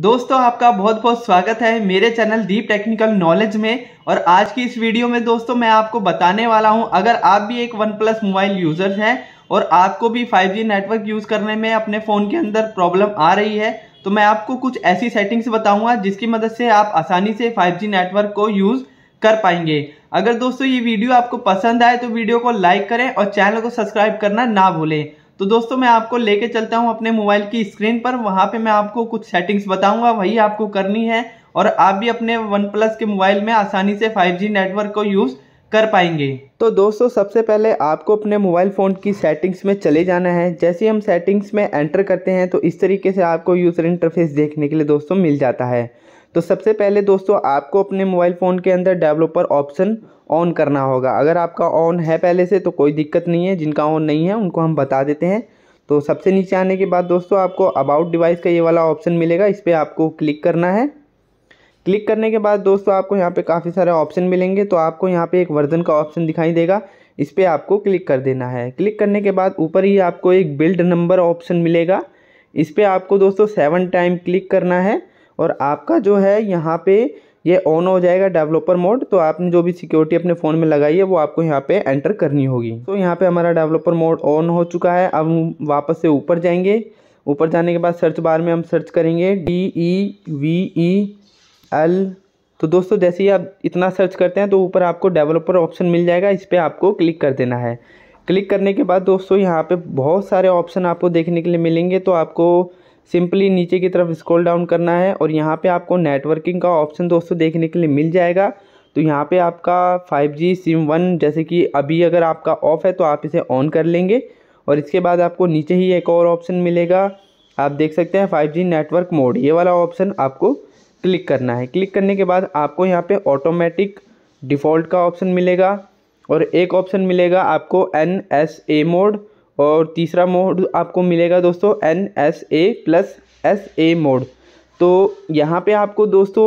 दोस्तों आपका बहुत बहुत स्वागत है मेरे चैनल दीप टेक्निकल नॉलेज में और आज की इस वीडियो में दोस्तों मैं आपको बताने वाला हूं अगर आप भी एक वन प्लस मोबाइल यूज़र हैं और आपको भी 5G नेटवर्क यूज़ करने में अपने फ़ोन के अंदर प्रॉब्लम आ रही है तो मैं आपको कुछ ऐसी सेटिंग्स बताऊंगा जिसकी मदद से आप आसानी से फाइव नेटवर्क को यूज़ कर पाएंगे अगर दोस्तों ये वीडियो आपको पसंद आए तो वीडियो को लाइक करें और चैनल को सब्सक्राइब करना ना भूलें तो दोस्तों मैं आपको लेके चलता हूँ अपने मोबाइल की स्क्रीन पर वहाँ पे मैं आपको कुछ सेटिंग्स बताऊँगा वही आपको करनी है और आप भी अपने वन प्लस के मोबाइल में आसानी से 5G नेटवर्क को यूज़ कर पाएंगे तो दोस्तों सबसे पहले आपको अपने मोबाइल फ़ोन की सेटिंग्स में चले जाना है जैसे हम सेटिंग्स में एंटर करते हैं तो इस तरीके से आपको यूज़र इंटरफेस देखने के लिए दोस्तों मिल जाता है तो सबसे पहले दोस्तों आपको अपने मोबाइल फ़ोन के अंदर डेवलपर ऑप्शन ऑन करना होगा अगर आपका ऑन है पहले से तो कोई दिक्कत नहीं है जिनका ऑन नहीं है उनको हम बता देते हैं तो सबसे नीचे आने के बाद दोस्तों आपको अबाउट डिवाइस का ये वाला ऑप्शन मिलेगा इस पर आपको क्लिक करना है क्लिक करने के बाद दोस्तों आपको यहाँ पे काफ़ी सारे ऑप्शन मिलेंगे तो आपको यहाँ पे एक वर्जन का ऑप्शन दिखाई देगा इस पर आपको क्लिक कर देना है क्लिक करने के बाद ऊपर ही आपको एक बिल्ड नंबर ऑप्शन मिलेगा इस पर आपको दोस्तों सेवन टाइम क्लिक करना है और आपका जो है यहाँ पे ये ऑन हो जाएगा डेवलपर मोड तो आपने जो भी सिक्योरिटी अपने फ़ोन में लगाई है वो आपको यहाँ पे एंटर करनी होगी तो यहाँ पे हमारा डेवलपर मोड ऑन हो चुका है अब हम वापस से ऊपर जाएंगे ऊपर जाने के बाद सर्च बार में हम सर्च करेंगे D E V E L तो दोस्तों जैसे ही आप इतना सर्च करते हैं तो ऊपर आपको डेवलपर ऑप्शन मिल जाएगा इस पर आपको क्लिक कर देना है क्लिक करने के बाद दोस्तों यहाँ पे बहुत सारे ऑप्शन आपको देखने के लिए मिलेंगे तो आपको सिंपली नीचे की तरफ स्क्रॉल डाउन करना है और यहाँ पे आपको नेटवर्किंग का ऑप्शन दोस्तों देखने के लिए मिल जाएगा तो यहाँ पे आपका 5G सिम वन जैसे कि अभी अगर आपका ऑफ़ है तो आप इसे ऑन कर लेंगे और इसके बाद आपको नीचे ही एक और ऑप्शन मिलेगा आप देख सकते हैं फाइव नेटवर्क मोड ये वाला ऑप्शन आपको क्लिक करना है क्लिक करने के बाद आपको यहाँ पर ऑटोमेटिक डिफ़ॉल्ट का ऑप्शन मिलेगा और एक ऑप्शन मिलेगा आपको एन एस ए मोड और तीसरा मोड आपको मिलेगा दोस्तों N S A plus S A mode तो यहाँ पे आपको दोस्तों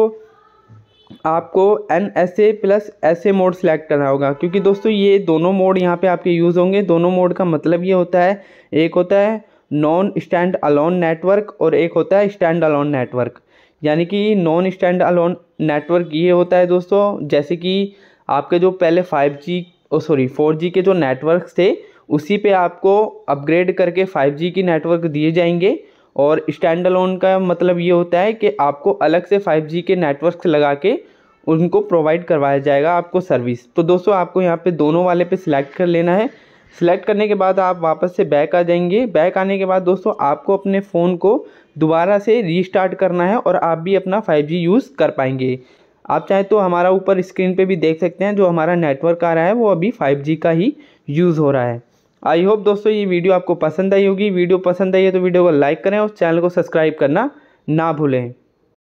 आपको N S A plus S A mode select करना होगा क्योंकि दोस्तों ये दोनों मोड यहाँ पे आपके यूज़ होंगे दोनों मोड का मतलब ये होता है एक होता है नॉन स्टैंड अलोन नेटवर्क और एक होता है स्टैंड अलोन नेटवर्क यानी कि नॉन स्टैंड अलोन नेटवर्क ये होता है दोस्तों जैसे कि आपके जो पहले five G sorry four G के जो नेटवर्क थे उसी पे आपको अपग्रेड करके 5G की नेटवर्क दिए जाएंगे और स्टैंड अलोन का मतलब ये होता है कि आपको अलग से 5G के नेटवर्क लगा के उनको प्रोवाइड करवाया जाएगा आपको सर्विस तो दोस्तों आपको यहाँ पे दोनों वाले पे सिलेक्ट कर लेना है सिलेक्ट करने के बाद आप वापस से बैक आ जाएंगे बैक आने के बाद दोस्तों आपको अपने फ़ोन को दोबारा से रीस्टार्ट करना है और आप भी अपना फाइव यूज़ कर पाएंगे आप चाहें तो हमारा ऊपर स्क्रीन पे भी देख सकते हैं जो हमारा नेटवर्क आ रहा है वो अभी 5G का ही यूज़ हो रहा है आई होप दोस्तों ये वीडियो आपको पसंद आई होगी वीडियो पसंद आई है तो वीडियो को लाइक करें और चैनल को सब्सक्राइब करना ना भूलें